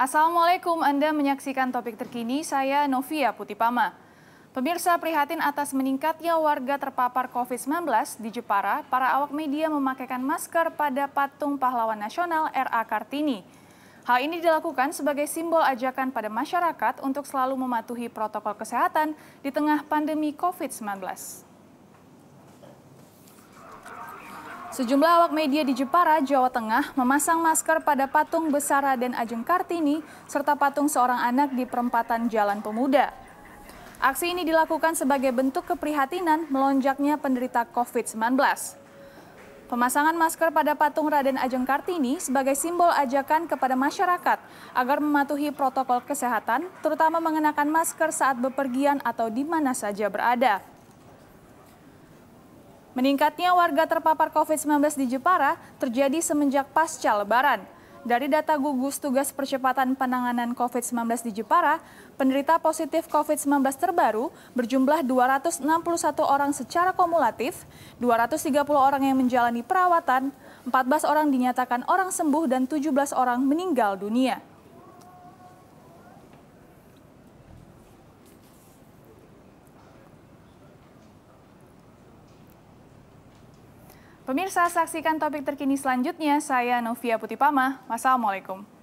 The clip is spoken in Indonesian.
Assalamualaikum, Anda menyaksikan topik terkini, saya Novia Putipama. Pemirsa prihatin atas meningkatnya warga terpapar COVID-19 di Jepara, para awak media memakaikan masker pada patung pahlawan nasional R.A. Kartini. Hal ini dilakukan sebagai simbol ajakan pada masyarakat untuk selalu mematuhi protokol kesehatan di tengah pandemi COVID-19. Sejumlah awak media di Jepara, Jawa Tengah memasang masker pada patung besar Raden Ajeng Kartini serta patung seorang anak di perempatan Jalan Pemuda. Aksi ini dilakukan sebagai bentuk keprihatinan melonjaknya penderita COVID-19. Pemasangan masker pada patung Raden Ajeng Kartini sebagai simbol ajakan kepada masyarakat agar mematuhi protokol kesehatan, terutama mengenakan masker saat bepergian atau di mana saja berada. Meningkatnya warga terpapar COVID-19 di Jepara terjadi semenjak pasca lebaran. Dari data gugus tugas percepatan penanganan COVID-19 di Jepara, penderita positif COVID-19 terbaru berjumlah 261 orang secara kumulatif, 230 orang yang menjalani perawatan, 14 orang dinyatakan orang sembuh dan 17 orang meninggal dunia. Pemirsa saksikan topik terkini selanjutnya. Saya Novia Putipama. Wassalamualaikum.